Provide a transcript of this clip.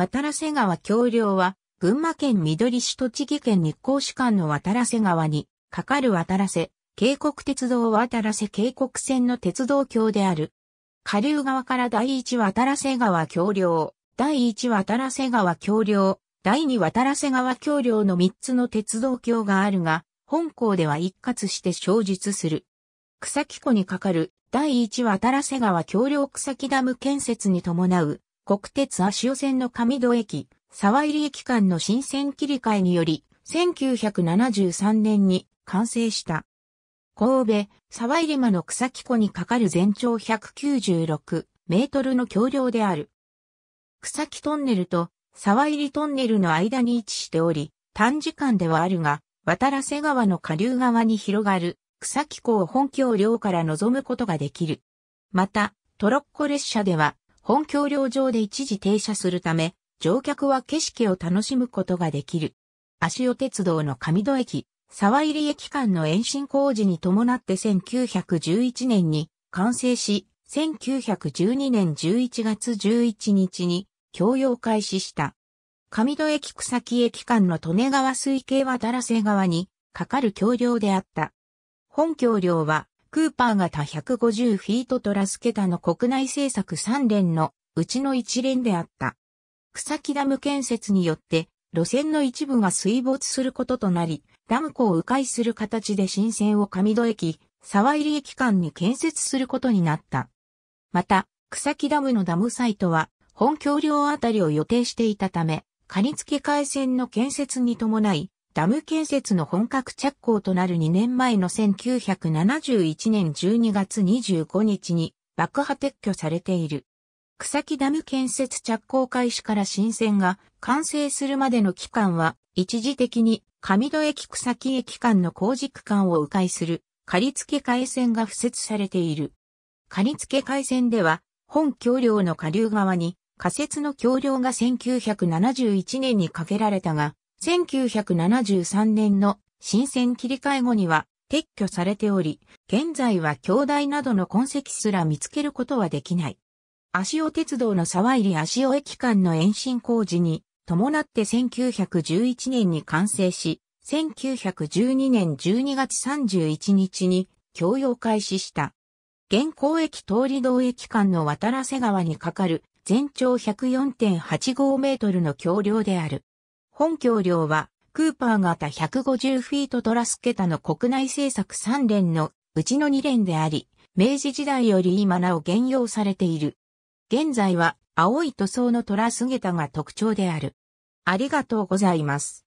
渡良瀬川橋梁は、群馬県緑市栃木県日光市間の渡良瀬川に、かかる渡良瀬、渓谷鉄道渡良瀬渓谷線の鉄道橋である。下流側から第一渡良瀬川橋梁、第一渡良瀬川橋梁、第二渡良瀬川橋梁の3つの鉄道橋があるが、本校では一括して小述する。草木湖にかかる第一渡良瀬川橋梁草木ダム建設に伴う国鉄足尾線の上戸駅、沢入駅間の新線切り替えにより、1973年に完成した。神戸、沢入間の草木湖にかかる全長196メートルの橋梁である。草木トンネルと沢入トンネルの間に位置しており、短時間ではあるが、渡瀬川の下流側に広がる草木湖を本橋梁から望むことができる。また、トロッコ列車では本橋梁上で一時停車するため、乗客は景色を楽しむことができる。足尾鉄道の上戸駅、沢入駅間の延伸工事に伴って1911年に完成し、1912年11月11日に供用開始した。上戸駅草木駅間の利根川水系はだらせ川にかかる橋梁であった。本橋梁はクーパー型150フィートトラスケタの国内政策3連のうちの1連であった。草木ダム建設によって路線の一部が水没することとなり、ダム湖を迂回する形で新線を上戸駅、沢入駅間に建設することになった。また、草木ダムのダムサイトは本橋梁あたりを予定していたため、仮付け海線の建設に伴い、ダム建設の本格着工となる2年前の1971年12月25日に爆破撤去されている。草木ダム建設着工開始から新線が完成するまでの期間は一時的に上戸駅草木駅間の工事区間を迂回する仮付け海線が付設されている。仮付け海線では本橋梁の下流側に仮設の橋梁が1971年に架けられたが1973年の新鮮切り替え後には撤去されており、現在は兄弟などの痕跡すら見つけることはできない。足尾鉄道の沢入足尾駅間の延伸工事に伴って1911年に完成し、1912年12月31日に供用開始した。現行駅通り道駅間の渡瀬川に架かる全長104.85メートルの橋梁である。本橋梁は、クーパーが150フィートトラスケタの国内製作3連のうちの2連であり、明治時代より今なお現用されている。現在は青い塗装のトラスゲタが特徴である。ありがとうございます。